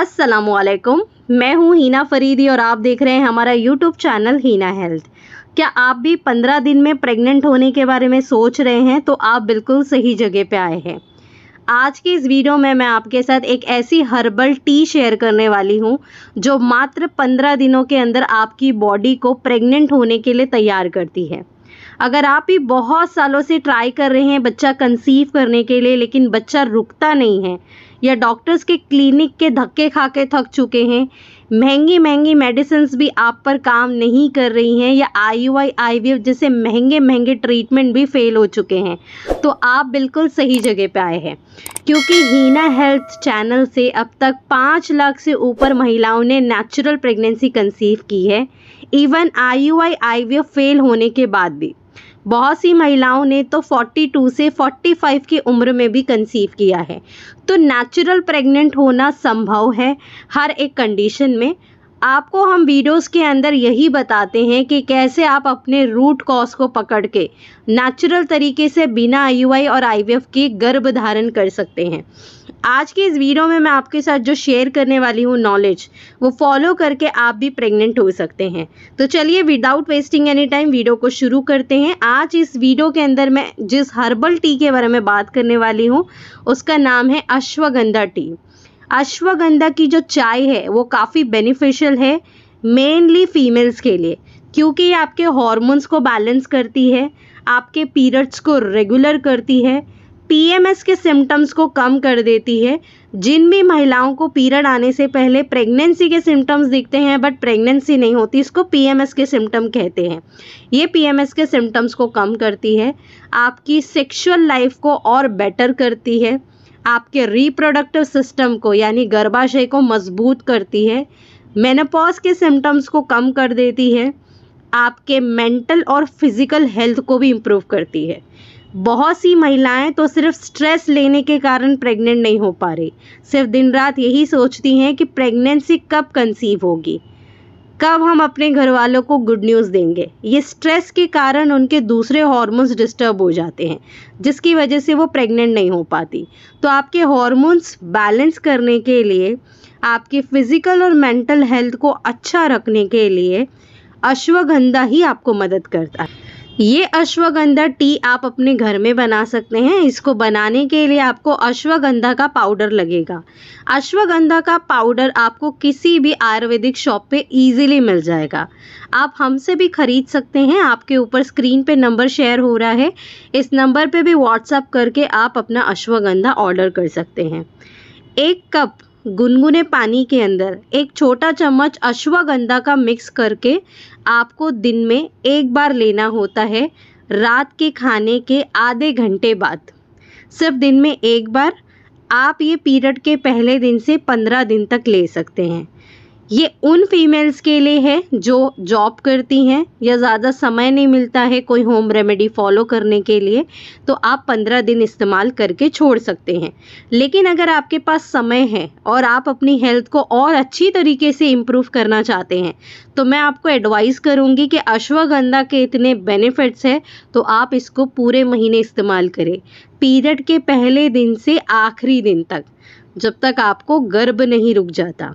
असलकुम मैं हूं हीना फरीदी और आप देख रहे हैं हमारा यूट्यूब चैनल हीना हेल्थ क्या आप भी पंद्रह दिन में प्रेग्नेंट होने के बारे में सोच रहे हैं तो आप बिल्कुल सही जगह पे आए हैं आज की इस वीडियो में मैं आपके साथ एक ऐसी हर्बल टी शेयर करने वाली हूँ जो मात्र पंद्रह दिनों के अंदर आपकी बॉडी को प्रेग्नेंट होने के लिए तैयार करती है अगर आप भी बहुत सालों से ट्राई कर रहे हैं बच्चा कंसीव करने के लिए लेकिन बच्चा रुकता नहीं है या डॉक्टर्स के क्लिनिक के धक्के खा के थक चुके हैं महंगी महंगी मेडिसिन भी आप पर काम नहीं कर रही हैं या I U I I V F जैसे महंगे महंगे ट्रीटमेंट भी फेल हो चुके हैं तो आप बिल्कुल सही जगह पे आए हैं क्योंकि हीना हेल्थ चैनल से अब तक पाँच लाख से ऊपर महिलाओं ने नेचुरल प्रेगनेंसी कंसीव की है even I U I I V F fail होने के बाद भी बहुत सी महिलाओं ने तो 42 से 45 की उम्र में भी कंसीव किया है तो नेचुरल प्रेग्नेंट होना संभव है हर एक कंडीशन में आपको हम वीडियोस के अंदर यही बताते हैं कि कैसे आप अपने रूट कॉज को पकड़ के नेचुरल तरीके से बिना आई और आई के गर्भ धारण कर सकते हैं आज के इस वीडियो में मैं आपके साथ जो शेयर करने वाली हूँ नॉलेज वो फॉलो करके आप भी प्रेग्नेंट हो सकते हैं तो चलिए without wasting any time video को शुरू करते हैं आज इस वीडियो के अंदर मैं जिस हर्बल टी के बारे में बात करने वाली हूँ उसका नाम है अश्वगंधा टी अश्वगंधा की जो चाय है वो काफ़ी बेनिफिशियल है मेनली फीमेल्स के लिए क्योंकि ये आपके हॉर्मोन्स को बैलेंस करती है आपके पीरियड्स को रेगुलर करती है पीएमएस के सिम्टम्स को कम कर देती है जिन भी महिलाओं को पीरियड आने से पहले प्रेगनेंसी के सिम्टम्स दिखते हैं बट प्रेगनेंसी नहीं होती इसको पीएमएस के सिम्टम कहते हैं ये पीएमएस के सिम्टम्स को कम करती है आपकी सेक्सुअल लाइफ को और बेटर करती है आपके रिप्रोडक्टिव सिस्टम को यानी गर्भाशय को मजबूत करती है मेनोपॉज के सिम्टम्स को कम कर देती है आपके मेंटल और फिजिकल हेल्थ को भी इम्प्रूव करती है बहुत सी महिलाएं तो सिर्फ स्ट्रेस लेने के कारण प्रेग्नेंट नहीं हो पा रही सिर्फ दिन रात यही सोचती हैं कि प्रेगनेंसी कब कंसीव होगी कब हम अपने घर वालों को गुड न्यूज़ देंगे ये स्ट्रेस के कारण उनके दूसरे हॉर्मोन्स डिस्टर्ब हो जाते हैं जिसकी वजह से वो प्रेग्नेंट नहीं हो पाती तो आपके हॉर्मोन्स बैलेंस करने के लिए आपके फिज़िकल और मेंटल हेल्थ को अच्छा रखने के लिए अश्वगंधा ही आपको मदद करता है ये अश्वगंधा टी आप अपने घर में बना सकते हैं इसको बनाने के लिए आपको अश्वगंधा का पाउडर लगेगा अश्वगंधा का पाउडर आपको किसी भी आयुर्वेदिक शॉप पे इजीली मिल जाएगा आप हमसे भी खरीद सकते हैं आपके ऊपर स्क्रीन पे नंबर शेयर हो रहा है इस नंबर पे भी व्हाट्सअप करके आप अपना अश्वगंधा ऑर्डर कर सकते हैं एक कप गुनगुने पानी के अंदर एक छोटा चम्मच अश्वगंधा का मिक्स करके आपको दिन में एक बार लेना होता है रात के खाने के आधे घंटे बाद सिर्फ दिन में एक बार आप ये पीरियड के पहले दिन से पंद्रह दिन तक ले सकते हैं ये उन फीमेल्स के लिए है जो जॉब करती हैं या ज़्यादा समय नहीं मिलता है कोई होम रेमेडी फॉलो करने के लिए तो आप पंद्रह दिन इस्तेमाल करके छोड़ सकते हैं लेकिन अगर आपके पास समय है और आप अपनी हेल्थ को और अच्छी तरीके से इम्प्रूव करना चाहते हैं तो मैं आपको एडवाइस करूँगी कि अश्वगंधा के इतने बेनिफिट्स हैं तो आप इसको पूरे महीने इस्तेमाल करें पीरियड के पहले दिन से आखिरी दिन तक जब तक आपको गर्भ नहीं रुक जाता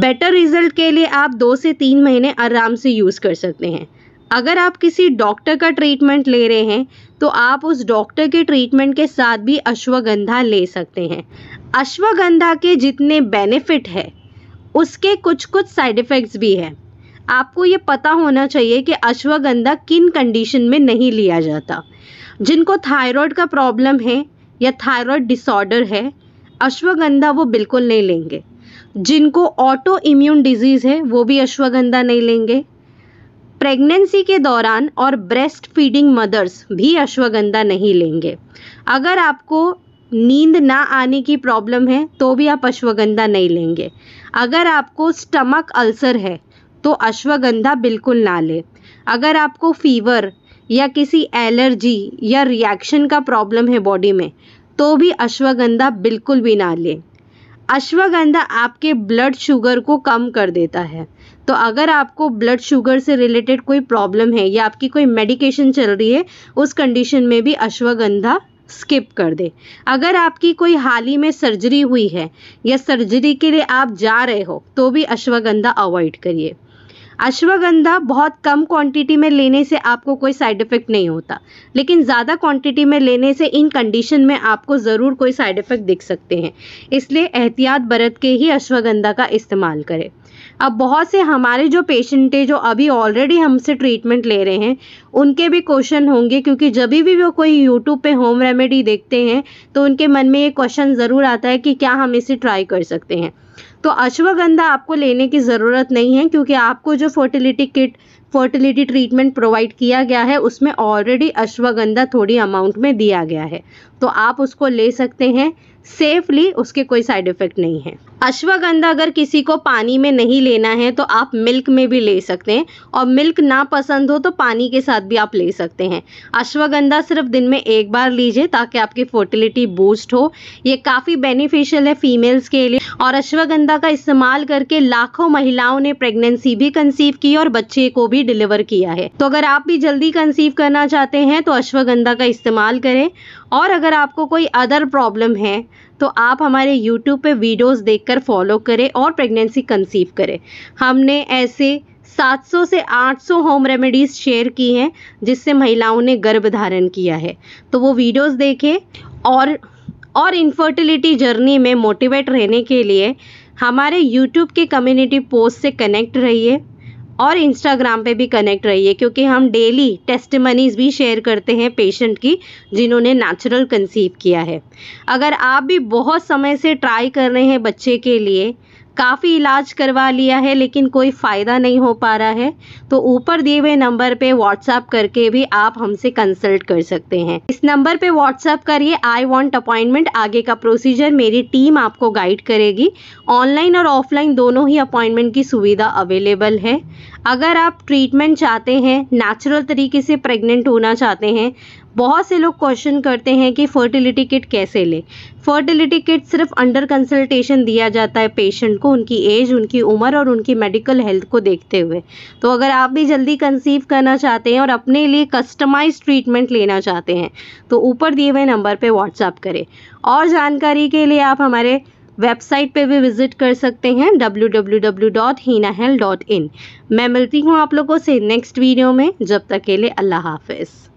बेटर रिजल्ट के लिए आप दो से तीन महीने आराम से यूज़ कर सकते हैं अगर आप किसी डॉक्टर का ट्रीटमेंट ले रहे हैं तो आप उस डॉक्टर के ट्रीटमेंट के साथ भी अश्वगंधा ले सकते हैं अश्वगंधा के जितने बेनिफिट है उसके कुछ कुछ साइड इफ़ेक्ट्स भी हैं आपको ये पता होना चाहिए कि अश्वगंधा किन कंडीशन में नहीं लिया जाता जिनको थायराइड का प्रॉब्लम है या थायराइड डिसऑर्डर है अश्वगंधा वो बिल्कुल नहीं लेंगे जिनको ऑटो इम्यून डिजीज़ है वो भी अश्वगंधा नहीं लेंगे प्रेगनेंसी के दौरान और ब्रेस्ट फीडिंग मदर्स भी अश्वगंधा नहीं लेंगे अगर आपको नींद ना आने की प्रॉब्लम है तो भी आप अश्वगंधा नहीं लेंगे अगर आपको स्टमक अल्सर है तो अश्वगंधा बिल्कुल ना लें अगर आपको फीवर या किसी एलर्जी या रिएक्शन का प्रॉब्लम है बॉडी में तो भी अश्वगंधा बिल्कुल भी ना लें अश्वगंधा आपके ब्लड शुगर को कम कर देता है तो अगर आपको ब्लड शुगर से रिलेटेड कोई प्रॉब्लम है या आपकी कोई मेडिकेशन चल रही है उस कंडीशन में भी अश्वगंधा स्किप कर दे अगर आपकी कोई हाल ही में सर्जरी हुई है या सर्जरी के लिए आप जा रहे हो तो भी अश्वगंधा अवॉइड करिए अश्वगंधा बहुत कम क्वांटिटी में लेने से आपको कोई साइड इफ़ेक्ट नहीं होता लेकिन ज़्यादा क्वांटिटी में लेने से इन कंडीशन में आपको ज़रूर कोई साइड इफ़ेक्ट दिख सकते हैं इसलिए एहतियात बरत के ही अश्वगंधा का इस्तेमाल करें अब बहुत से हमारे जो पेशेंट हैं जो अभी ऑलरेडी हमसे ट्रीटमेंट ले रहे हैं उनके भी क्वेश्चन होंगे क्योंकि जब भी वो कोई यूट्यूब पे होम रेमेडी देखते हैं तो उनके मन में ये क्वेश्चन ज़रूर आता है कि क्या हम इसे ट्राई कर सकते हैं तो अश्वगंधा आपको लेने की ज़रूरत नहीं है क्योंकि आपको जो fertility kit fertility treatment provide किया गया है उसमें ऑलरेडी अश्वगंधा थोड़ी अमाउंट में दिया गया है तो आप उसको ले सकते हैं सेफली उसके कोई साइड इफ़ेक्ट नहीं है अश्वगंधा अगर किसी को पानी में नहीं लेना है तो आप मिल्क में भी ले सकते हैं और मिल्क ना पसंद हो तो पानी के साथ भी आप ले सकते हैं अश्वगंधा सिर्फ दिन में एक बार लीजिए ताकि आपकी फर्टिलिटी बूस्ट हो ये काफ़ी बेनिफिशियल है फीमेल्स के लिए और अश्वगंधा का इस्तेमाल करके लाखों महिलाओं ने प्रेगनेंसी भी कंसीव की और बच्चे को भी डिलीवर किया है तो अगर आप भी जल्दी कंसीव करना चाहते हैं तो अश्वगंधा का इस्तेमाल करें और अगर आपको कोई अदर प्रॉब्लम है तो आप हमारे यूट्यूब पे वीडियोस देखकर फॉलो करें और प्रेगनेंसी कंसीव करें हमने ऐसे 700 से 800 होम रेमेडीज़ शेयर की हैं जिससे महिलाओं ने गर्भ धारण किया है तो वो वीडियोस देखें और और इनफर्टिलिटी जर्नी में मोटिवेट रहने के लिए हमारे यूट्यूब के कम्युनिटी पोस्ट से कनेक्ट रहिए और इंस्टाग्राम पे भी कनेक्ट रहिए क्योंकि हम डेली टेस्ट मनीज भी शेयर करते हैं पेशेंट की जिन्होंने नेचुरल कंसीव किया है अगर आप भी बहुत समय से ट्राई कर रहे हैं बच्चे के लिए काफ़ी इलाज करवा लिया है लेकिन कोई फ़ायदा नहीं हो पा रहा है तो ऊपर दिए हुए नंबर पे व्हाट्सएप करके भी आप हमसे कंसल्ट कर सकते हैं इस नंबर पे व्हाट्सएप करिए आई वांट अपॉइंटमेंट आगे का प्रोसीजर मेरी टीम आपको गाइड करेगी ऑनलाइन और ऑफलाइन दोनों ही अपॉइंटमेंट की सुविधा अवेलेबल है अगर आप ट्रीटमेंट चाहते हैं नेचुरल तरीके से प्रेग्नेंट होना चाहते हैं बहुत से लोग क्वेश्चन करते हैं कि फ़र्टिलिटी किट कैसे लें फर्टिलिटी किट सिर्फ अंडर कंसल्टेशन दिया जाता है पेशेंट को उनकी एज उनकी उम्र और उनकी मेडिकल हेल्थ को देखते हुए तो अगर आप भी जल्दी कंसीव करना चाहते हैं और अपने लिए कस्टमाइज ट्रीटमेंट लेना चाहते हैं तो ऊपर दिए हुए नंबर पर व्हाट्सअप करें और जानकारी के लिए आप हमारे वेबसाइट पे भी विज़िट कर सकते हैं www.heenahel.in मैं मिलती हूँ आप लोगों से नेक्स्ट वीडियो में जब तक के लिए अल्लाह हाफिज़